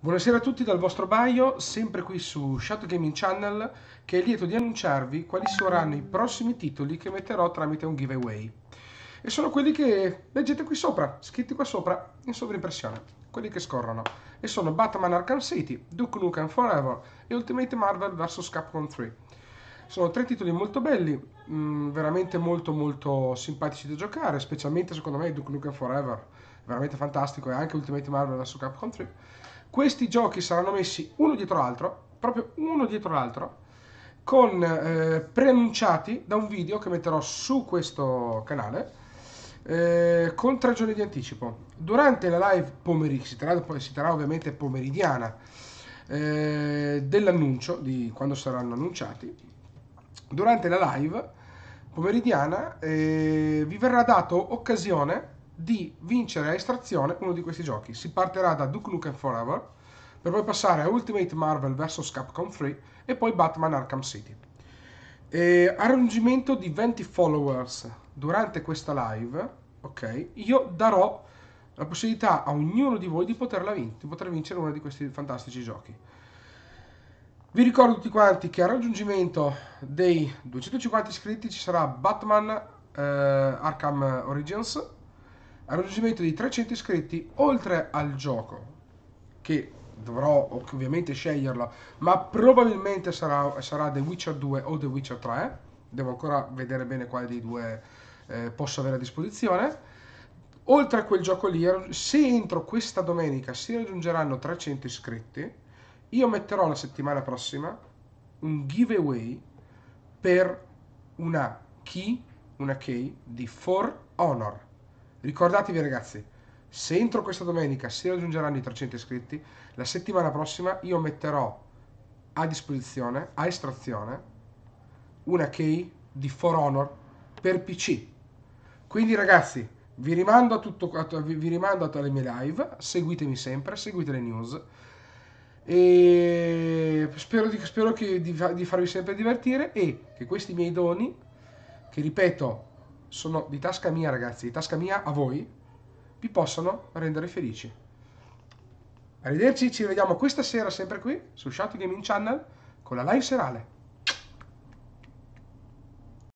Buonasera a tutti dal vostro Baio, sempre qui su Shadow Gaming Channel, che è lieto di annunciarvi quali saranno i prossimi titoli che metterò tramite un giveaway. E sono quelli che leggete qui sopra, scritti qua sopra, in sovrimpressione, quelli che scorrono. E sono Batman Arkham City, Duke Nukem Forever e Ultimate Marvel vs Capcom 3. Sono tre titoli molto belli, mh, mm, veramente molto molto simpatici da giocare, specialmente secondo me Duke Nukem Forever, veramente fantastico, e anche Ultimate Marvel vs Capcom 3 questi giochi saranno messi uno dietro l'altro, proprio uno dietro l'altro, con eh, preannunciati da un video che metterò su questo canale. Eh, con tre giorni di anticipo durante la live pomeriggio si terrà, ovviamente pomeridiana eh, dell'annuncio di quando saranno annunciati durante la live pomeridiana eh, vi verrà dato occasione di vincere a estrazione uno di questi giochi. Si partirà da Duke Nukem Forever, per poi passare a Ultimate Marvel vs Capcom 3 e poi Batman Arkham City. E arrangimento di 20 followers durante questa live, ok? Io darò la possibilità a ognuno di voi di, poterla vincere, di poter vincere uno di questi fantastici giochi. Vi ricordo tutti quanti che al raggiungimento dei 250 iscritti ci sarà Batman eh, Arkham Origins al raggiungimento di 300 iscritti, oltre al gioco, che dovrò ovviamente sceglierlo, ma probabilmente sarà, sarà, The Witcher 2 o The Witcher 3, devo ancora vedere bene quale dei due eh, posso avere a disposizione. Oltre a quel gioco lì, se entro questa domenica si raggiungeranno 300 iscritti, io metterò la settimana prossima un giveaway per una key, una key di For Honor Ricordatevi ragazzi, se entro questa domenica si raggiungeranno i 300 iscritti, la settimana prossima io metterò a disposizione, a estrazione, una key di For Honor per PC. Quindi ragazzi, vi rimando a tutto, vi rimando a tutte le mie live, seguitemi sempre, seguite le news e spero, di, spero che, di, di farvi sempre divertire e che questi miei doni, che ripeto sono di tasca mia ragazzi, di tasca mia a voi, vi possano rendere felici. Arrivederci, ci vediamo questa sera sempre qui su Shadow Gaming Channel con la live serale.